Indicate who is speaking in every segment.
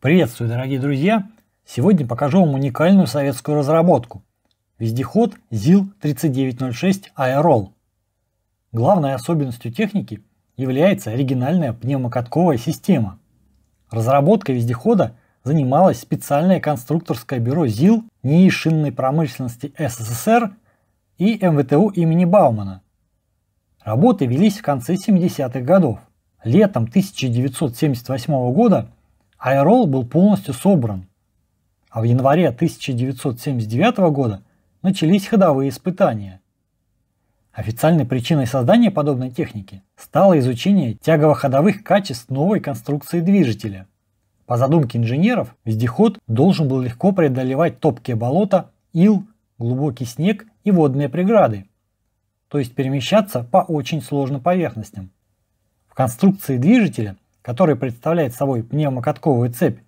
Speaker 1: Приветствую, дорогие друзья! Сегодня покажу вам уникальную советскую разработку. Вездеход ЗИЛ-3906 Аэрол. Главной особенностью техники является оригинальная пневмокатковая система. Разработка вездехода занималось специальное конструкторское бюро ЗИЛ НИИ шинной промышленности СССР и МВТУ имени Баумана. Работы велись в конце 70-х годов. Летом 1978 года Айрол был полностью собран, а в январе 1979 года начались ходовые испытания. Официальной причиной создания подобной техники стало изучение тягово-ходовых качеств новой конструкции движителя. По задумке инженеров, вездеход должен был легко преодолевать топкие болота, ил, глубокий снег и водные преграды, то есть перемещаться по очень сложным поверхностям. В конструкции движителя – который представляет собой пневмокатковую цепь,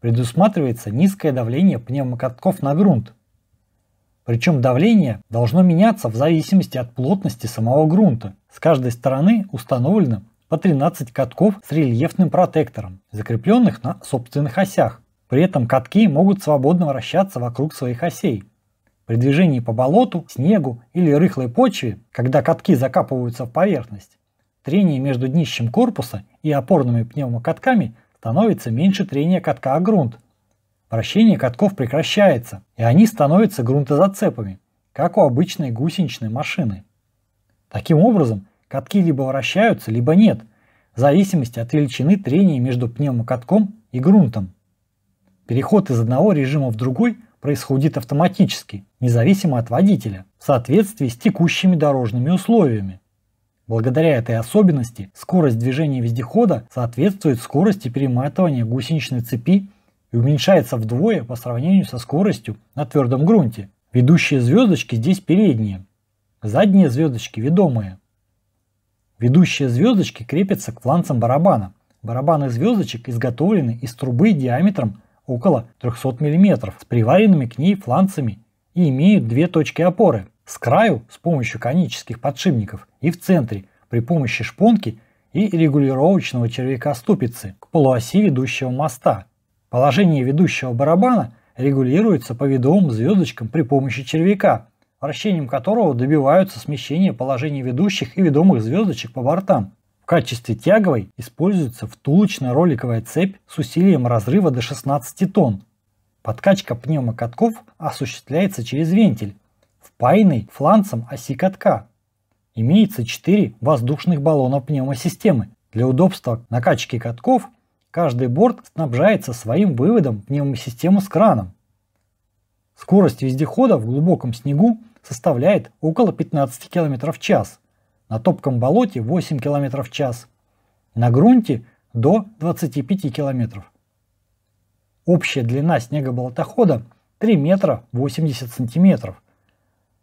Speaker 1: предусматривается низкое давление пневмокатков на грунт. Причем давление должно меняться в зависимости от плотности самого грунта. С каждой стороны установлено по 13 катков с рельефным протектором, закрепленных на собственных осях. При этом катки могут свободно вращаться вокруг своих осей. При движении по болоту, снегу или рыхлой почве, когда катки закапываются в поверхность, Трение между днищем корпуса и опорными пневмокатками становится меньше трения катка о грунт. Вращение катков прекращается, и они становятся грунтозацепами, как у обычной гусеничной машины. Таким образом, катки либо вращаются, либо нет, в зависимости от величины трения между пневмокатком и грунтом. Переход из одного режима в другой происходит автоматически, независимо от водителя, в соответствии с текущими дорожными условиями. Благодаря этой особенности скорость движения вездехода соответствует скорости перематывания гусеничной цепи и уменьшается вдвое по сравнению со скоростью на твердом грунте. Ведущие звездочки здесь передние, задние звездочки ведомые. Ведущие звездочки крепятся к фланцам барабана. Барабаны звездочек изготовлены из трубы диаметром около 300 мм с приваренными к ней фланцами и имеют две точки опоры – с краю с помощью конических подшипников и в центре при помощи шпонки и регулировочного червяка ступицы к полуоси ведущего моста. Положение ведущего барабана регулируется по видовым звездочкам при помощи червяка, вращением которого добиваются смещения положения ведущих и ведомых звездочек по бортам. В качестве тяговой используется втулочная роликовая цепь с усилием разрыва до 16 тонн. Подкачка пневмокатков осуществляется через вентиль, впаянный фланцем оси катка. Имеется 4 воздушных баллона пневмосистемы. Для удобства накачки катков каждый борт снабжается своим выводом пневмосистемы с краном. Скорость вездехода в глубоком снегу составляет около 15 км в час, на топком болоте 8 км в час, на грунте до 25 км. Общая длина снегоболотохода 3 метра 80 сантиметров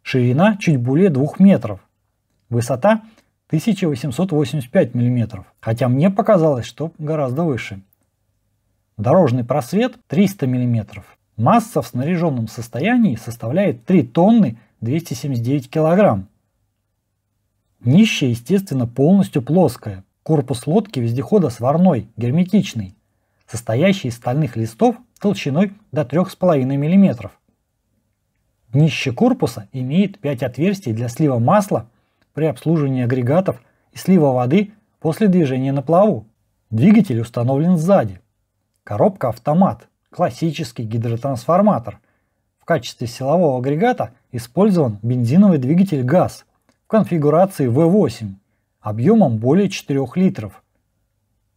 Speaker 1: ширина чуть более 2 метров, высота 1885 миллиметров, хотя мне показалось, что гораздо выше. Дорожный просвет 300 миллиметров. Масса в снаряженном состоянии составляет 3 тонны 279 килограмм. Днище, естественно, полностью плоское. Корпус лодки вездехода сварной, герметичный, состоящий из стальных листов толщиной до 3,5 миллиметров. Днище корпуса имеет 5 отверстий для слива масла при обслуживании агрегатов и слива воды после движения на плаву. Двигатель установлен сзади. Коробка автомат, классический гидротрансформатор. В качестве силового агрегата использован бензиновый двигатель ГАЗ в конфигурации V8 объемом более 4 литров.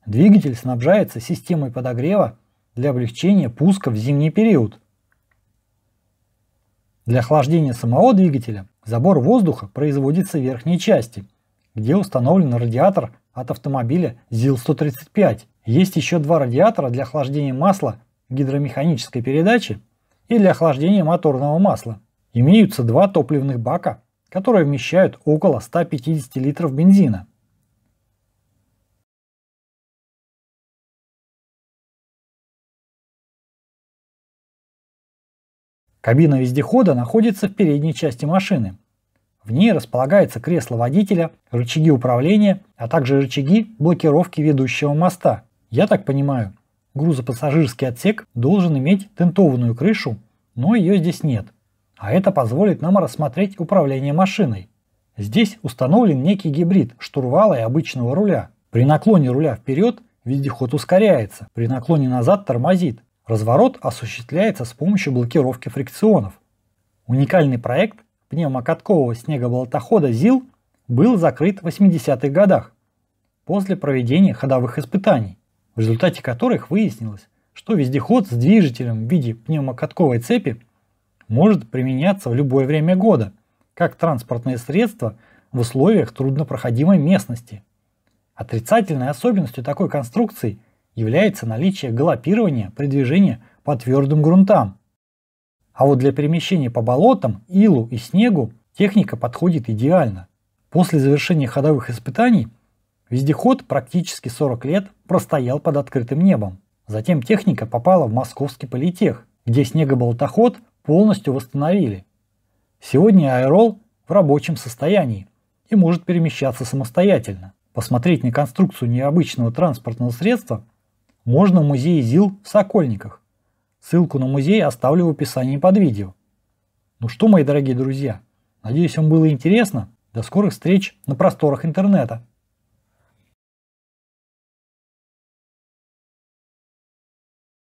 Speaker 1: Двигатель снабжается системой подогрева для облегчения пуска в зимний период – для охлаждения самого двигателя забор воздуха производится в верхней части, где установлен радиатор от автомобиля ЗИЛ-135. Есть еще два радиатора для охлаждения масла гидромеханической передачи и для охлаждения моторного масла. Имеются два топливных бака, которые вмещают около 150 литров бензина. Кабина вездехода находится в передней части машины. В ней располагается кресло водителя, рычаги управления, а также рычаги блокировки ведущего моста. Я так понимаю, грузопассажирский отсек должен иметь тентованную крышу, но ее здесь нет. А это позволит нам рассмотреть управление машиной. Здесь установлен некий гибрид штурвала и обычного руля. При наклоне руля вперед вездеход ускоряется, при наклоне назад тормозит. Разворот осуществляется с помощью блокировки фрикционов. Уникальный проект пневмокаткового снегоболотохода ЗИЛ был закрыт в 80-х годах после проведения ходовых испытаний, в результате которых выяснилось, что вездеход с движителем в виде пневмокатковой цепи может применяться в любое время года, как транспортное средство в условиях труднопроходимой местности. Отрицательной особенностью такой конструкции является наличие галопирования при движении по твердым грунтам. А вот для перемещения по болотам, илу и снегу техника подходит идеально. После завершения ходовых испытаний вездеход практически 40 лет простоял под открытым небом. Затем техника попала в московский политех, где снегоболотоход полностью восстановили. Сегодня аэрол в рабочем состоянии и может перемещаться самостоятельно. Посмотреть на конструкцию необычного транспортного средства – можно в музее ЗИЛ в Сокольниках. Ссылку на музей оставлю в описании под видео. Ну что, мои дорогие друзья, надеюсь, вам было интересно. До скорых встреч на просторах интернета.